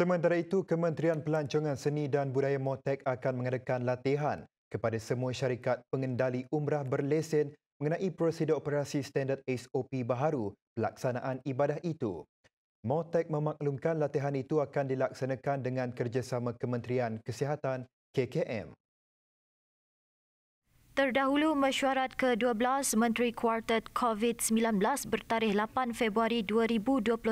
Sementara itu, Kementerian Pelancongan Seni dan Budaya Motek akan mengadakan latihan kepada semua syarikat pengendali umrah berlesen mengenai prosedur operasi standard SOP baharu pelaksanaan ibadah itu. Motek memaklumkan latihan itu akan dilaksanakan dengan kerjasama Kementerian Kesihatan KKM. Terdahulu mesyuarat ke-12 Menteri Kuartet COVID-19 bertarikh 8 Februari 2022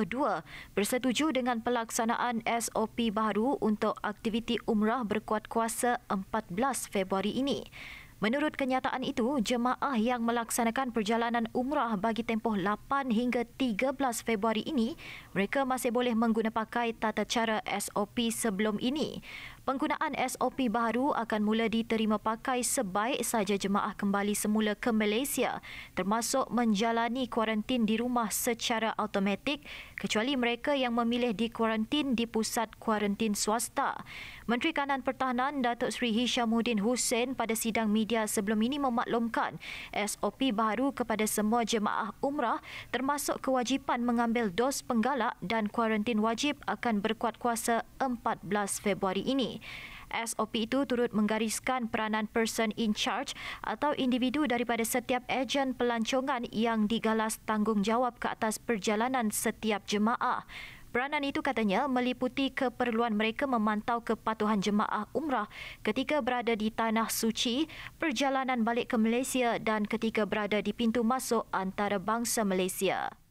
bersetuju dengan pelaksanaan SOP baru untuk aktiviti umrah berkuat kuasa 14 Februari ini. Menurut kenyataan itu, jemaah yang melaksanakan perjalanan umrah bagi tempoh 8 hingga 13 Februari ini, mereka masih boleh menggunapakai tata cara SOP sebelum ini. Penggunaan SOP baru akan mula diterima pakai sebaik saja jemaah kembali semula ke Malaysia, termasuk menjalani kuarantin di rumah secara automatik kecuali mereka yang memilih di dikuarantin di pusat kuarantin swasta. Menteri Kanan Pertahanan Datuk Seri Hishamuddin Hussein pada sidang media media sebelum ini memaklumkan SOP baru kepada semua jemaah umrah termasuk kewajipan mengambil dos penggalak dan kuarantin wajib akan berkuat kuasa 14 Februari ini. SOP itu turut menggariskan peranan person in charge atau individu daripada setiap ejen pelancongan yang digalas tanggungjawab ke atas perjalanan setiap jemaah. Peranan itu katanya meliputi keperluan mereka memantau kepatuhan jemaah umrah ketika berada di tanah suci, perjalanan balik ke Malaysia dan ketika berada di pintu masuk antarabangsa Malaysia.